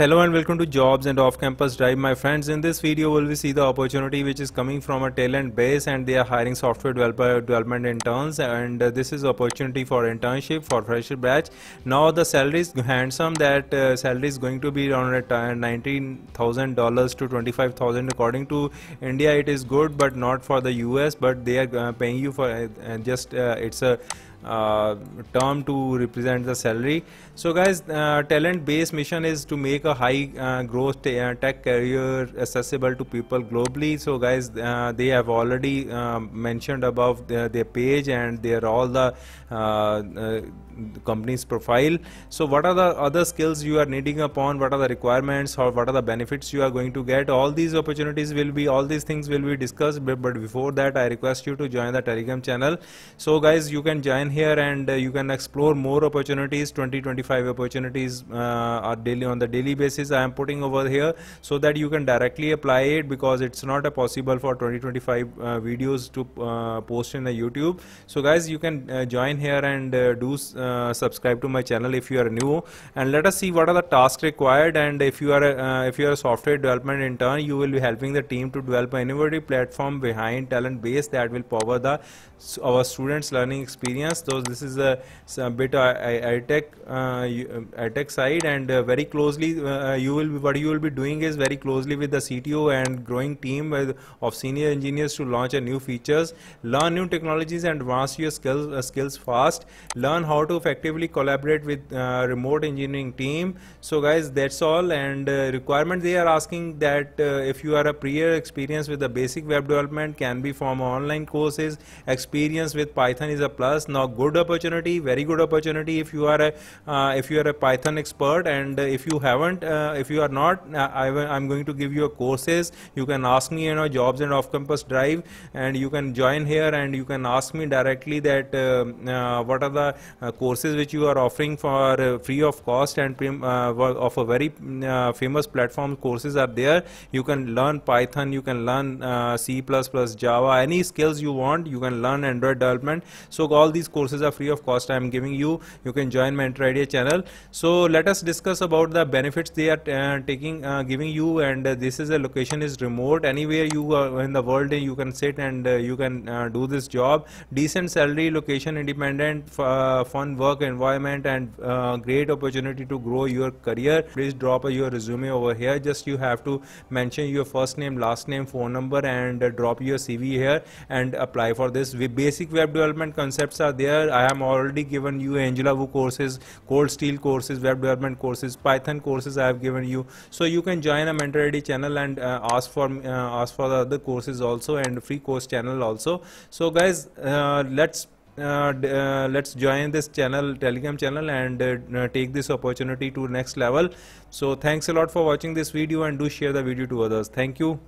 hello and welcome to jobs and off-campus drive my friends in this video will we see the opportunity which is coming from a talent base and they are hiring software developer development interns and uh, this is opportunity for internship for fresher batch now the salary is handsome that uh, salary is going to be around uh, $19,000 to 25000 according to India it is good but not for the US but they are uh, paying you for uh, just uh, it's a uh, term to represent the salary. So guys, uh, talent based mission is to make a high uh, growth uh, tech career accessible to people globally. So guys, uh, they have already mentioned above their, their, page and their all the company's profile. So what are the other skills you are needing upon? What are the requirements or what are the benefits you are going to get? All these opportunities will be, all these things will be discussed. But, but before that, I request you to join the Telegram channel. So guys, you can join here and uh, you can explore more opportunities 20 25 opportunities uh, are daily on the daily basis I am putting over here so that you can directly apply it because it's not possible for 2025 uh, videos to post in the YouTube so guys you can join here and do subscribe to my channel if you are new and let us see what are the tasks required and if you are a, if you are a software development intern you will be helping the team to develop an innovative platform behind talent base that will power the our students learning experience those. This is a, a bit of uh, tech side, and uh, very closely uh, you will be, what you will be doing is very closely with the CTO and growing team of senior engineers to launch a new features, learn new technologies, and advance your skills uh, skills fast. Learn how to effectively collaborate with remote engineering team. So guys, that's all. And requirement they are asking that if you are a prior experience with the basic web development can be from online courses. Experience with Python is a plus. Now good opportunity very good opportunity if you are a uh, if you are a python expert and if you haven't uh, if you are not uh, I, am going to give you a courses you can ask me you know jobs and off campus drive and you can join here and you can ask me directly that uh, what are the courses which you are offering for free of cost and of a very famous platform courses are there you can learn python you can learn c++ java any skills you want you can learn android development so all these courses courses are free of cost I am giving you. You can join my Idea channel. So let us discuss about the benefits they are uh, taking, uh, giving you. And uh, this is a location is remote. Anywhere you are in the world, you can sit and uh, you can uh, do this job. Decent salary, location independent, uh, fun work environment, and great opportunity to grow your career. Please drop your resume over here. Just you have to mention your first name, last name, phone number, and drop your CV here and apply for this. We basic web development concepts are there I am already given you Angela Wu courses, cold steel courses, web development courses, Python courses I have given you. So you can join a MentorID channel and uh, ask for uh, ask for the other courses also and free course channel also. So guys, uh, let's uh, uh, let's join this channel telegram channel and uh, uh, take this opportunity to next level so thanks a lot for watching this video and do share the video to others thank you